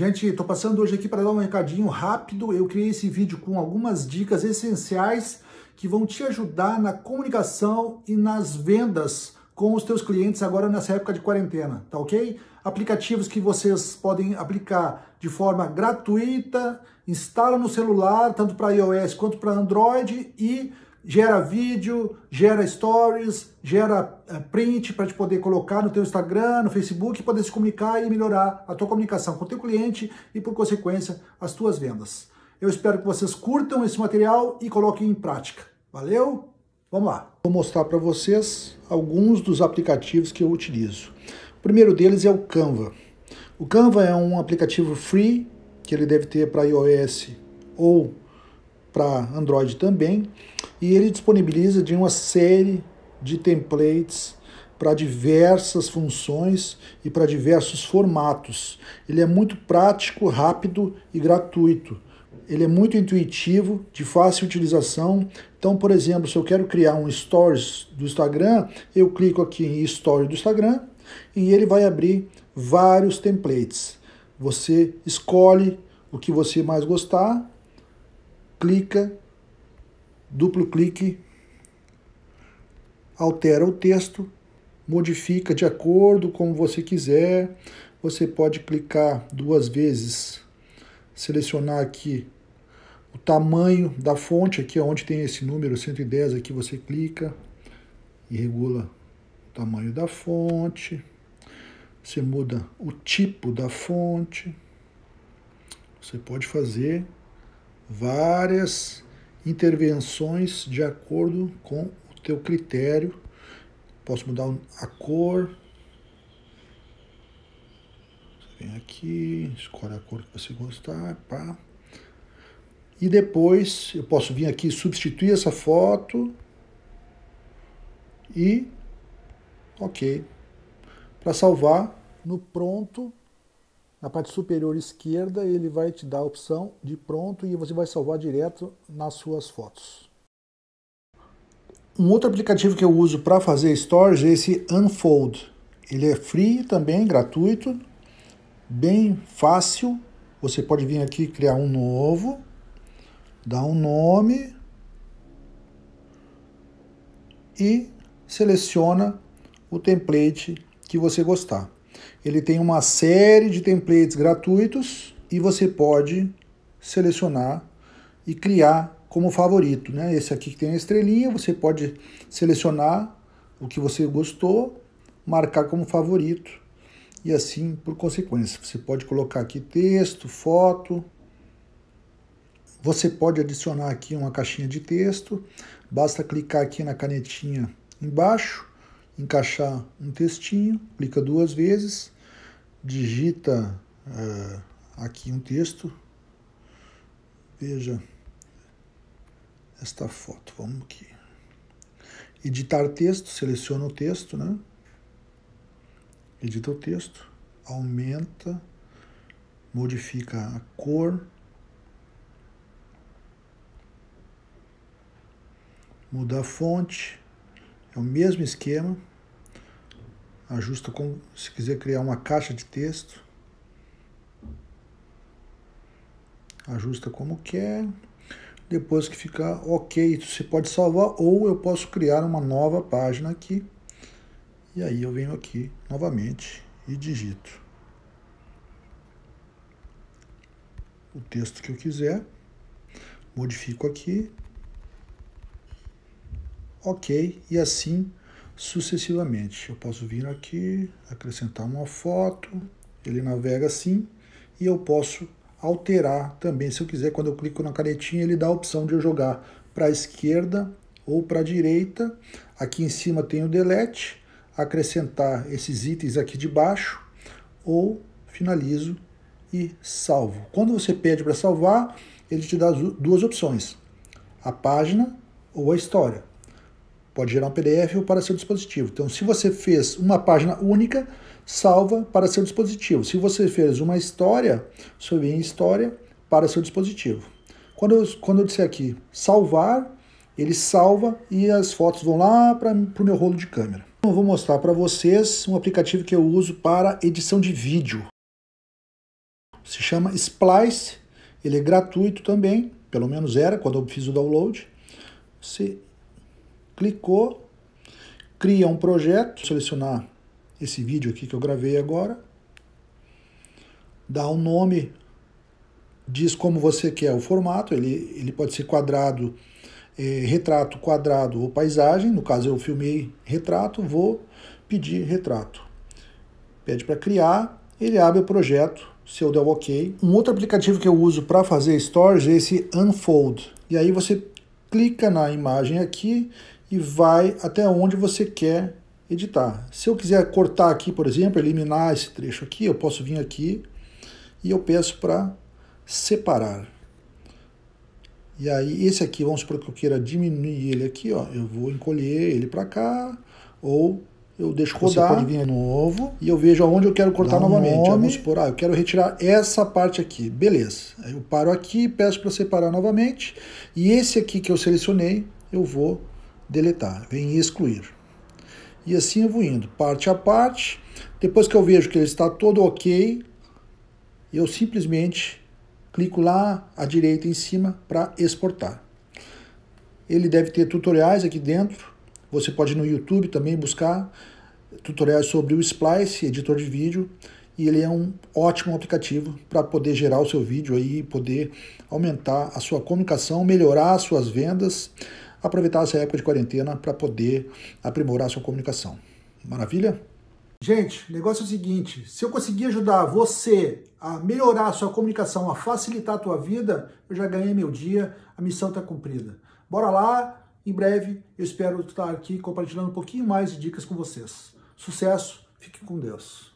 Gente, estou passando hoje aqui para dar um recadinho rápido. Eu criei esse vídeo com algumas dicas essenciais que vão te ajudar na comunicação e nas vendas com os teus clientes agora nessa época de quarentena, tá ok? Aplicativos que vocês podem aplicar de forma gratuita, instala no celular, tanto para iOS quanto para Android e gera vídeo, gera stories, gera eh, print para te poder colocar no teu Instagram, no Facebook, poder se comunicar e melhorar a tua comunicação com o teu cliente e, por consequência, as tuas vendas. Eu espero que vocês curtam esse material e coloquem em prática. Valeu? Vamos lá. Vou mostrar para vocês alguns dos aplicativos que eu utilizo. O primeiro deles é o Canva. O Canva é um aplicativo free que ele deve ter para iOS ou para Android também, e ele disponibiliza de uma série de templates para diversas funções e para diversos formatos. Ele é muito prático, rápido e gratuito. Ele é muito intuitivo, de fácil utilização. Então, por exemplo, se eu quero criar um Stories do Instagram, eu clico aqui em Story do Instagram e ele vai abrir vários templates. Você escolhe o que você mais gostar clica, duplo clique, altera o texto, modifica de acordo com você quiser. Você pode clicar duas vezes, selecionar aqui o tamanho da fonte, aqui onde tem esse número 110, aqui você clica e regula o tamanho da fonte. Você muda o tipo da fonte. Você pode fazer várias intervenções de acordo com o teu critério. Posso mudar a cor. Você vem aqui, escolhe a cor que você gostar, pá. E depois eu posso vir aqui substituir essa foto e ok. Para salvar no pronto na parte superior esquerda, ele vai te dar a opção de pronto e você vai salvar direto nas suas fotos. Um outro aplicativo que eu uso para fazer stories é esse Unfold. Ele é free também, gratuito, bem fácil. Você pode vir aqui criar um novo, dar um nome e seleciona o template que você gostar. Ele tem uma série de templates gratuitos e você pode selecionar e criar como favorito. Né? Esse aqui que tem a estrelinha, você pode selecionar o que você gostou, marcar como favorito e assim por consequência. Você pode colocar aqui texto, foto. Você pode adicionar aqui uma caixinha de texto. Basta clicar aqui na canetinha embaixo encaixar um textinho, clica duas vezes, digita eh, aqui um texto, veja esta foto, vamos aqui. Editar texto, seleciona o texto, né? Edita o texto, aumenta, modifica a cor, muda a fonte, é o mesmo esquema. Ajusta como se quiser criar uma caixa de texto. Ajusta como quer. Depois que ficar ok, você pode salvar ou eu posso criar uma nova página aqui. E aí eu venho aqui novamente e digito o texto que eu quiser. Modifico aqui, ok, e assim sucessivamente. Eu posso vir aqui, acrescentar uma foto, ele navega assim e eu posso alterar também, se eu quiser, quando eu clico na canetinha, ele dá a opção de eu jogar para a esquerda ou para a direita. Aqui em cima tem o delete, acrescentar esses itens aqui de baixo ou finalizo e salvo. Quando você pede para salvar, ele te dá duas opções, a página ou a história. Pode gerar um PDF ou para seu dispositivo. Então, se você fez uma página única, salva para seu dispositivo. Se você fez uma história, sobe em história para seu dispositivo. Quando eu, quando eu disser aqui salvar, ele salva e as fotos vão lá para o meu rolo de câmera. Então, eu vou mostrar para vocês um aplicativo que eu uso para edição de vídeo. Se chama Splice, ele é gratuito também, pelo menos era quando eu fiz o download. Você Clicou, cria um projeto, selecionar esse vídeo aqui que eu gravei agora, dá um nome, diz como você quer o formato, ele, ele pode ser quadrado, é, retrato, quadrado ou paisagem, no caso eu filmei retrato, vou pedir retrato. Pede para criar, ele abre o projeto, se eu der o OK. Um outro aplicativo que eu uso para fazer stories é esse Unfold. E aí você clica na imagem aqui e vai até onde você quer editar. Se eu quiser cortar aqui, por exemplo, eliminar esse trecho aqui, eu posso vir aqui e eu peço para separar. E aí esse aqui, vamos supor que eu queira diminuir ele aqui, ó, eu vou encolher ele para cá ou eu deixo rodar. Você pode vir novo. E eu vejo aonde eu quero cortar novamente. Nome. Vamos supor, ah, eu quero retirar essa parte aqui. Beleza. Eu paro aqui, peço para separar novamente. E esse aqui que eu selecionei, eu vou deletar, vem excluir. E assim eu vou indo, parte a parte. Depois que eu vejo que ele está todo ok, eu simplesmente clico lá à direita em cima para exportar. Ele deve ter tutoriais aqui dentro. Você pode ir no YouTube também buscar tutoriais sobre o Splice, editor de vídeo, e ele é um ótimo aplicativo para poder gerar o seu vídeo aí, poder aumentar a sua comunicação, melhorar as suas vendas, aproveitar essa época de quarentena para poder aprimorar sua comunicação. Maravilha? Gente, o negócio é o seguinte, se eu conseguir ajudar você a melhorar a sua comunicação, a facilitar a tua vida, eu já ganhei meu dia, a missão está cumprida. Bora lá, em breve eu espero estar aqui compartilhando um pouquinho mais de dicas com vocês. Sucesso, fique com Deus.